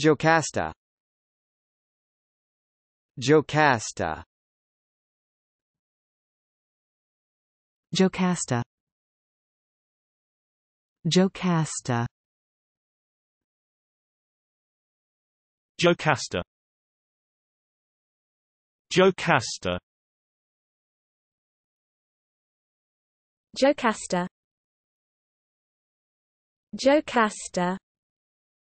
Jocasta Jocasta Jocasta Jocasta Jocasta Jocasta Jocasta Jocasta